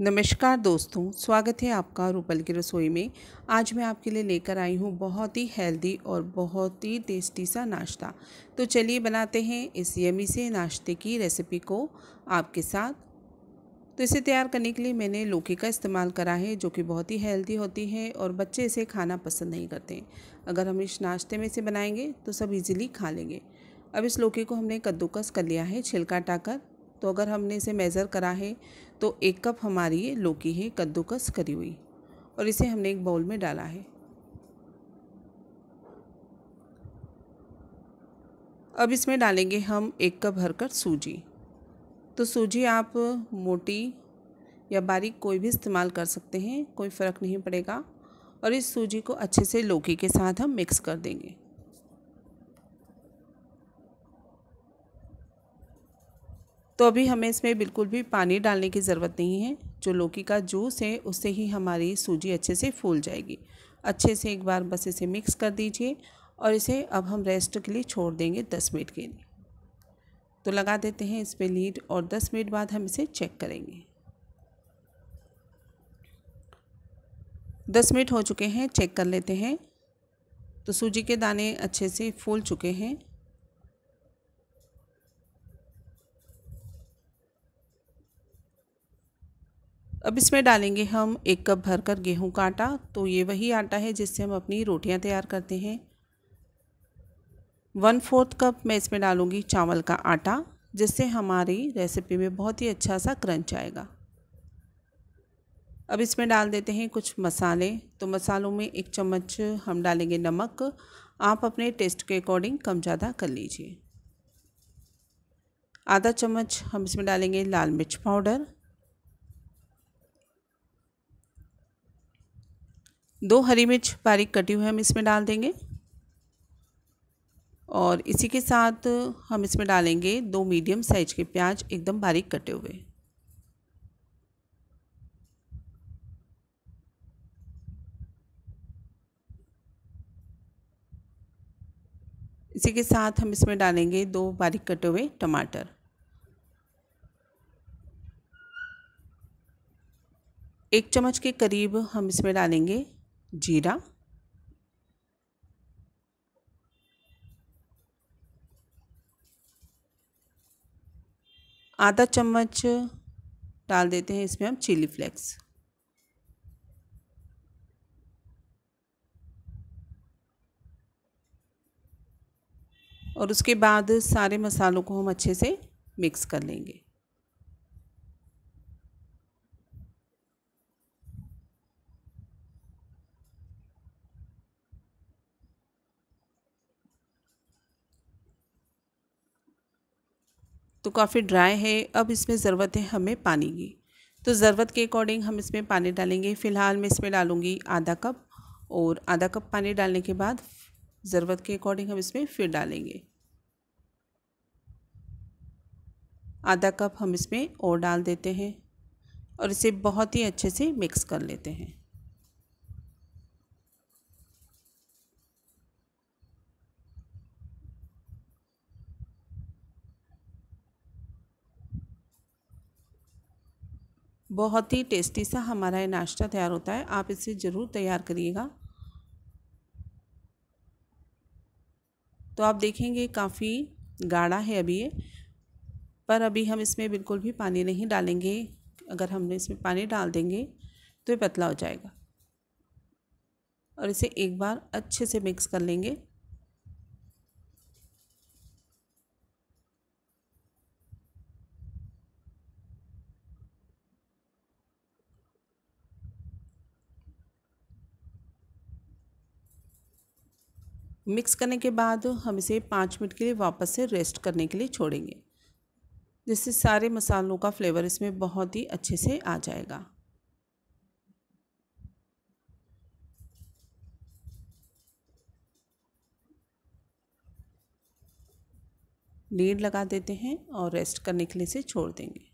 नमस्कार दोस्तों स्वागत है आपका रूपल की रसोई में आज मैं आपके लिए लेकर आई हूँ बहुत ही हेल्दी और बहुत ही टेस्टी सा नाश्ता तो चलिए बनाते हैं इस यमी से नाश्ते की रेसिपी को आपके साथ तो इसे तैयार करने के लिए मैंने लौकी का इस्तेमाल करा है जो कि बहुत ही हेल्दी होती है और बच्चे इसे खाना पसंद नहीं करते अगर हम इस नाश्ते में इसे बनाएंगे तो सब इजीली खा लेंगे अब इस लौकी को हमने कद्दूकस कर लिया है छिलका हटाकर तो अगर हमने इसे मेज़र करा है तो एक कप हमारी ये लौकी है कद्दूकस करी हुई और इसे हमने एक बाउल में डाला है अब इसमें डालेंगे हम एक कप भरकर सूजी तो सूजी आप मोटी या बारीक कोई भी इस्तेमाल कर सकते हैं कोई फ़र्क नहीं पड़ेगा और इस सूजी को अच्छे से लौकी के साथ हम मिक्स कर देंगे तो अभी हमें इसमें बिल्कुल भी पानी डालने की ज़रूरत नहीं है जो लौकी का जूस है उससे ही हमारी सूजी अच्छे से फूल जाएगी अच्छे से एक बार बस इसे मिक्स कर दीजिए और इसे अब हम रेस्ट के लिए छोड़ देंगे दस मिनट के लिए तो लगा देते हैं इस पर लीड और दस मिनट बाद हम इसे चेक करेंगे दस मिनट हो चुके हैं चेक कर लेते हैं तो सूजी के दाने अच्छे से फूल चुके हैं अब इसमें डालेंगे हम एक कप भरकर गेहूं का आटा तो ये वही आटा है जिससे हम अपनी रोटियां तैयार करते हैं वन फोर्थ कप मैं इसमें डालूँगी चावल का आटा जिससे हमारी रेसिपी में बहुत ही अच्छा सा क्रंच आएगा अब इसमें डाल देते हैं कुछ मसाले तो मसालों में एक चम्मच हम डालेंगे नमक आप अपने टेस्ट के अकॉर्डिंग कम ज़्यादा कर लीजिए आधा चम्मच हम इसमें डालेंगे लाल मिर्च पाउडर दो हरी मिर्च बारीक कटी हुई हम इसमें डाल देंगे और इसी के साथ हम इसमें डालेंगे दो मीडियम साइज़ के प्याज एकदम बारीक कटे हुए इसी के साथ हम इसमें डालेंगे दो बारीक कटे हुए टमाटर एक चम्मच के करीब हम इसमें डालेंगे जीरा आधा चम्मच डाल देते हैं इसमें हम चिली फ्लेक्स और उसके बाद सारे मसालों को हम अच्छे से मिक्स कर लेंगे तो काफ़ी ड्राई है अब इसमें ज़रूरत है हमें पानी की तो ज़रूरत के अकॉर्डिंग हम इसमें पानी डालेंगे फ़िलहाल मैं इसमें डालूँगी आधा कप और आधा कप पानी डालने के बाद ज़रूरत के अकॉर्डिंग हम इसमें फिर डालेंगे आधा कप हम इसमें और डाल देते हैं और इसे बहुत ही अच्छे से मिक्स कर लेते हैं बहुत ही टेस्टी सा हमारा ये नाश्ता तैयार होता है आप इसे ज़रूर तैयार करिएगा तो आप देखेंगे काफ़ी गाढ़ा है अभी ये पर अभी हम इसमें बिल्कुल भी पानी नहीं डालेंगे अगर हमने इसमें पानी डाल देंगे तो ये पतला हो जाएगा और इसे एक बार अच्छे से मिक्स कर लेंगे मिक्स करने के बाद हम इसे पाँच मिनट के लिए वापस से रेस्ट करने के लिए छोड़ेंगे जिससे सारे मसालों का फ्लेवर इसमें बहुत ही अच्छे से आ जाएगा लीड लगा देते हैं और रेस्ट करने के लिए इसे छोड़ देंगे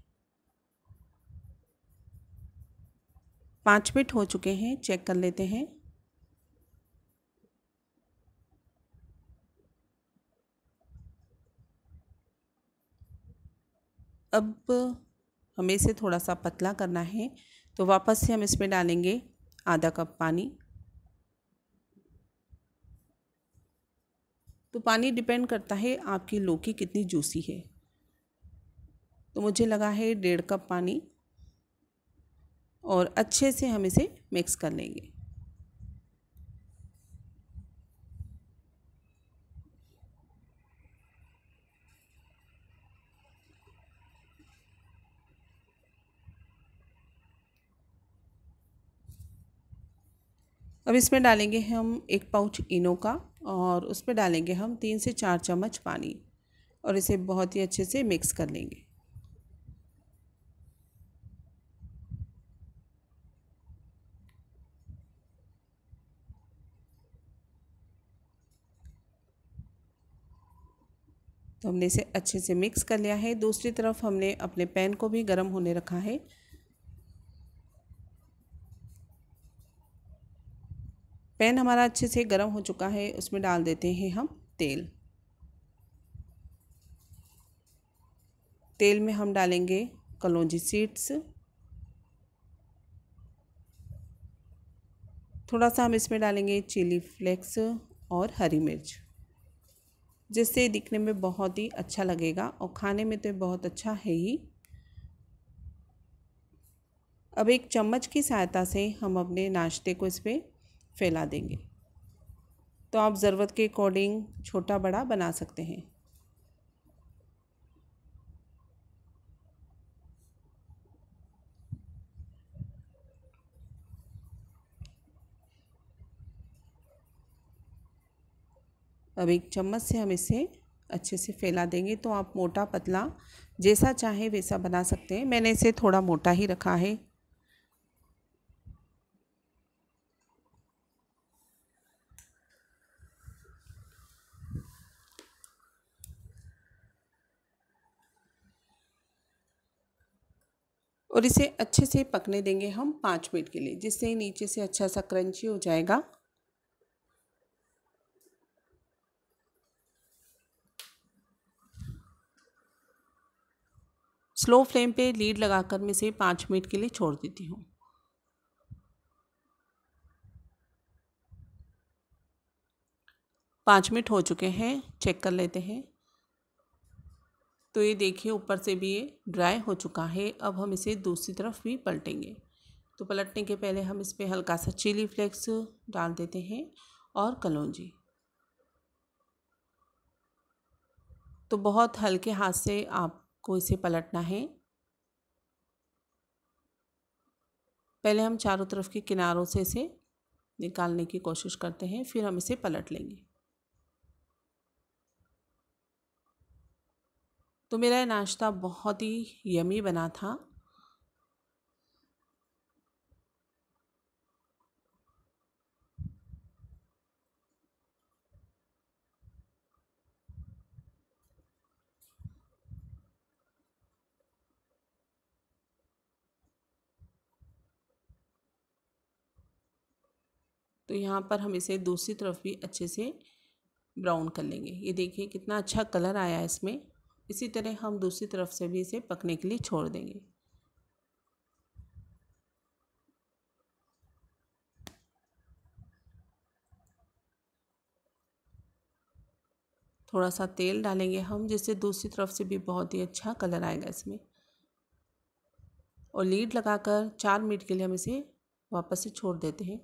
पाँच मिनट हो चुके हैं चेक कर लेते हैं अब हमें इसे थोड़ा सा पतला करना है तो वापस से हम इसमें डालेंगे आधा कप पानी तो पानी डिपेंड करता है आपकी लौकी कितनी जूसी है तो मुझे लगा है डेढ़ कप पानी और अच्छे से हम इसे मिक्स कर लेंगे अब इसमें डालेंगे हम एक पाउच इनो का और उसमें डालेंगे हम तीन से चार चम्मच पानी और इसे बहुत ही अच्छे से मिक्स कर लेंगे तो हमने इसे अच्छे से मिक्स कर लिया है दूसरी तरफ हमने अपने पैन को भी गर्म होने रखा है पैन हमारा अच्छे से गर्म हो चुका है उसमें डाल देते हैं हम तेल तेल में हम डालेंगे कलौजी सीड्स थोड़ा सा हम इसमें डालेंगे चिली फ्लेक्स और हरी मिर्च जिससे दिखने में बहुत ही अच्छा लगेगा और खाने में तो बहुत अच्छा है ही अब एक चम्मच की सहायता से हम अपने नाश्ते को इस पर फैला देंगे तो आप ज़रूरत के अकॉर्डिंग छोटा बड़ा बना सकते हैं अब एक चम्मच से हम इसे अच्छे से फैला देंगे तो आप मोटा पतला जैसा चाहे वैसा बना सकते हैं मैंने इसे थोड़ा मोटा ही रखा है और इसे अच्छे से पकने देंगे हम पाँच मिनट के लिए जिससे नीचे से अच्छा सा क्रंची हो जाएगा स्लो फ्लेम पे लीड लगाकर मैं इसे पाँच मिनट के लिए छोड़ देती हूँ पाँच मिनट हो चुके हैं चेक कर लेते हैं तो ये देखिए ऊपर से भी ये ड्राई हो चुका है अब हम इसे दूसरी तरफ भी पलटेंगे तो पलटने के पहले हम इस पर हल्का सा चिली फ्लेक्स डाल देते हैं और कलौजी तो बहुत हल्के हाथ से आपको इसे पलटना है पहले हम चारों तरफ के किनारों से इसे निकालने की कोशिश करते हैं फिर हम इसे पलट लेंगे तो मेरा नाश्ता बहुत ही यमी बना था तो यहाँ पर हम इसे दूसरी तरफ भी अच्छे से ब्राउन कर लेंगे ये देखिए कितना अच्छा कलर आया इसमें इसी तरह हम दूसरी तरफ से भी इसे पकने के लिए छोड़ देंगे थोड़ा सा तेल डालेंगे हम जिससे दूसरी तरफ से भी बहुत ही अच्छा कलर आएगा इसमें और लीड लगाकर चार मिनट के लिए हम इसे वापस से छोड़ देते हैं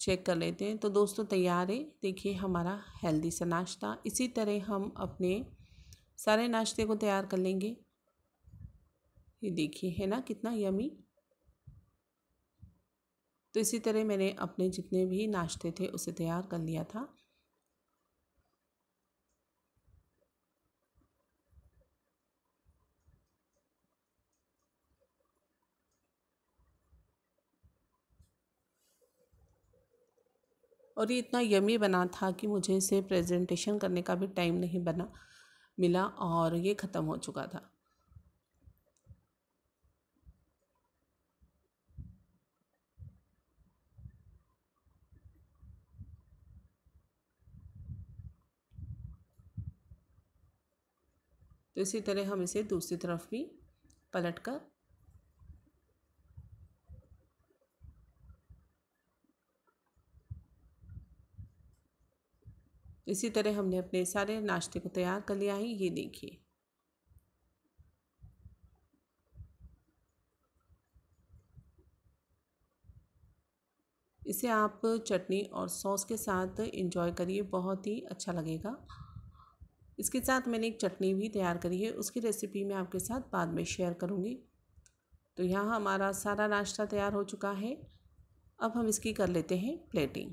चेक कर लेते हैं तो दोस्तों तैयार है देखिए हमारा हेल्दी सा नाश्ता इसी तरह हम अपने सारे नाश्ते को तैयार कर लेंगे ये देखिए है ना कितना यमी तो इसी तरह मैंने अपने जितने भी नाश्ते थे उसे तैयार कर लिया था और ये इतना यमी बना था कि मुझे इसे प्रेजेंटेशन करने का भी टाइम नहीं बना मिला और ये ख़त्म हो चुका था तो इसी तरह हम इसे दूसरी तरफ भी पलट कर इसी तरह हमने अपने सारे नाश्ते को तैयार कर लिया है ये देखिए इसे आप चटनी और सॉस के साथ इंजॉय करिए बहुत ही अच्छा लगेगा इसके साथ मैंने एक चटनी भी तैयार करी है उसकी रेसिपी मैं आपके साथ बाद में शेयर करूँगी तो यहाँ हमारा सारा नाश्ता तैयार हो चुका है अब हम इसकी कर लेते हैं प्लेटिंग